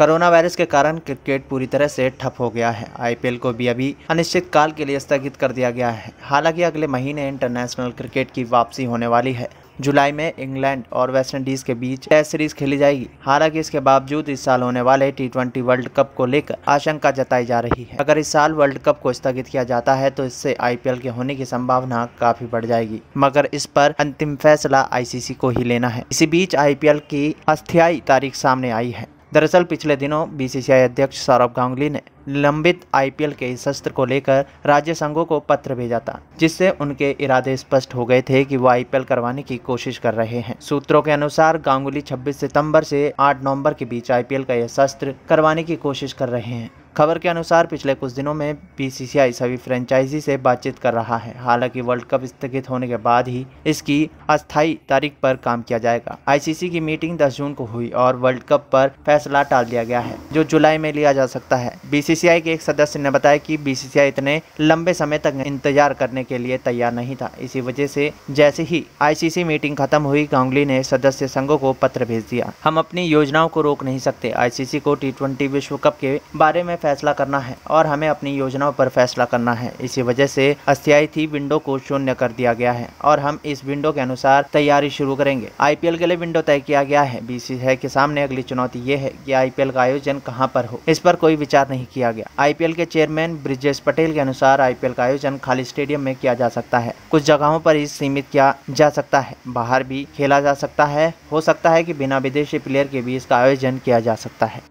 corona virus के कारण cricket पूरी तरह से ठप हो गया है आईपीएल को भी अभी अनिश्चित काल के लिए स्थगित कर दिया गया है हालांकि अगले महीने इंटरनेशनल क्रिकेट की वापसी होने वाली है जुलाई में इंग्लैंड और वेस्टइंडीज के बीच टेस्ट सीरीज खेली जाएगी हालांकि इसके बावजूद इस साल होने वाले टी ट्वेंटी वर्ल्ड कप को लेकर आशंका जताई जा रही है अगर इस साल वर्ल्ड कप को स्थगित किया जाता है तो इससे आईपीएल के होने की संभावना काफी बढ़ जाएगी मगर इस पर अंतिम फैसला आईसीसी को ही लेना है इसी बीच आईपीएल की अस्थायी तारीख सामने आई है दरअसल पिछले दिनों बीसीसीआई अध्यक्ष सौरभ गांगुली ने लंबित आईपीएल के सत्र को लेकर राज्य संघों को पत्र भेजा था जिससे उनके इरादे स्पष्ट हो गए थे कि वो आईपीएल करवाने की कोशिश कर रहे हैं सूत्रों के अनुसार गांगुली 26 सितंबर से 8 नवंबर के बीच आईपीएल का यह सत्र करवाने की कोशिश कर रहे हैं खबर के अनुसार पिछले कुछ दिनों में बीसीसीआई सभी फ्रेंचाइजी से बातचीत कर रहा है हालांकि वर्ल्ड कप स्थगित होने के बाद ही इसकी अस्थायी तारीख पर काम किया जाएगा आईसीसी की मीटिंग 10 जून को हुई और वर्ल्ड कप पर फैसला टाल दिया गया है जो जुलाई में लिया जा सकता है बी बीसीसीआई के एक सदस्य ने बताया कि बीसीसीआई इतने लंबे समय तक इंतजार करने के लिए तैयार नहीं था इसी वजह से जैसे ही आईसीसी मीटिंग खत्म हुई गांगुली ने सदस्य संघों को पत्र भेज दिया हम अपनी योजनाओं को रोक नहीं सकते आईसीसी को टी विश्व कप के बारे में फैसला करना है और हमें अपनी योजनाओं पर फैसला करना है इसी वजह से अस्थायी थी विंडो को शून्य कर दिया गया है और हम इस विंडो के अनुसार तैयारी शुरू करेंगे आई के लिए विंडो तय किया गया है बीसीसीआई के सामने अगली चुनौती ये है की आई का आयोजन कहाँ पर हो इस पर कोई विचार नहीं किया किया गया आईपीएल के चेयरमैन ब्रिजेश पटेल के अनुसार आईपीएल का आयोजन खाली स्टेडियम में किया जा सकता है कुछ जगहों पर ही सीमित किया जा सकता है बाहर भी खेला जा सकता है हो सकता है कि बिना विदेशी प्लेयर के भी इसका आयोजन किया जा सकता है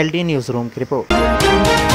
एल न्यूज रूम की रिपोर्ट